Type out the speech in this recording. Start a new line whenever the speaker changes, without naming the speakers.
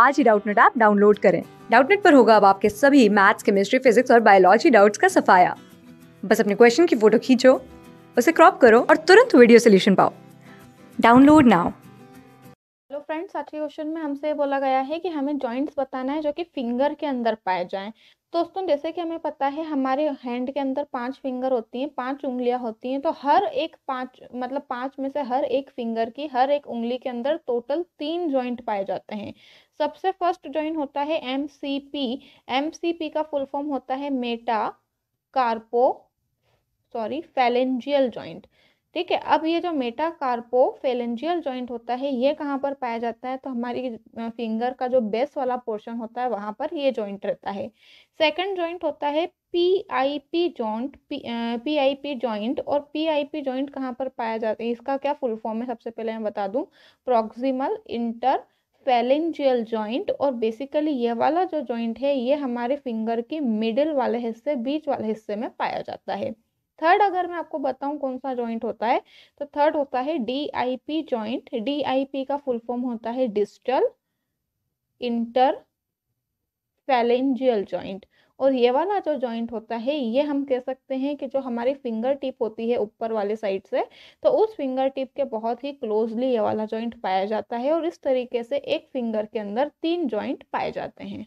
आज ही Doubtnut app download करें डाउटनेट पर होगा अब आपके सभी मैथ्स केमिस्ट्री फिजिक्स और बायोलॉजी डाउट्स का सफाया बस अपने क्वेश्चन की फोटो खींचो उसे क्रॉप करो और तुरंत वीडियो सोल्यूशन पाओ डाउनलोड नाउ
हेलो फ्रेंड्स आज के क्वेश्चन में हमसे बोला गया है कि हमें जॉइंट्स बताना है जो कि फिंगर के अंदर पाए जाएं दोस्तों जैसे कि हमें पता है हमारे हैंड के अंदर पांच फिंगर होती हैं पांच उंगलियां होती हैं तो हर एक पांच मतलब पांच में से हर एक फिंगर की हर एक उंगली के अंदर टोटल तीन जॉइंट पाए जाते हैं सबसे फर्स्ट जॉइंट होता है M C P M C P का फुल फॉर्म होता है meta carpo sorry phalangeal joint ठीक है अब ये जो मेटा कार्पो फेलेंजियल जॉइंट होता है ये कहाँ पर पाया जाता है तो हमारी फिंगर का जो बेस वाला पोर्शन होता है वहाँ पर ये जॉइंट रहता है सेकंड जॉइंट होता है P I P joint P I P joint और पी आई पी जॉइंट कहाँ पर पाया जाता है इसका क्या फुल फॉर्म है सबसे पहले मैं बता दूँ प्रॉक्सिमल इंटर फेलेंजियल जॉइंट और बेसिकली ये वाला जो जॉइंट है ये हमारे फिंगर के मिडिल वाले हिस्से बीच वाले हिस्से में पाया जाता है थर्ड अगर मैं आपको बताऊं कौन सा जॉइंट होता है तो थर्ड होता है D I P joint D I P का फुल फॉर्म होता है डिस्टल इंटर फैलेंजियल जॉइंट और ये वाला जो जॉइंट होता है ये हम कह सकते हैं कि जो हमारी फिंगर टिप होती है ऊपर वाले साइड से तो उस फिंगर टिप के बहुत ही क्लोजली ये वाला जॉइंट पाया जाता है और इस तरीके से एक फिंगर के अंदर तीन जॉइंट पाए जाते हैं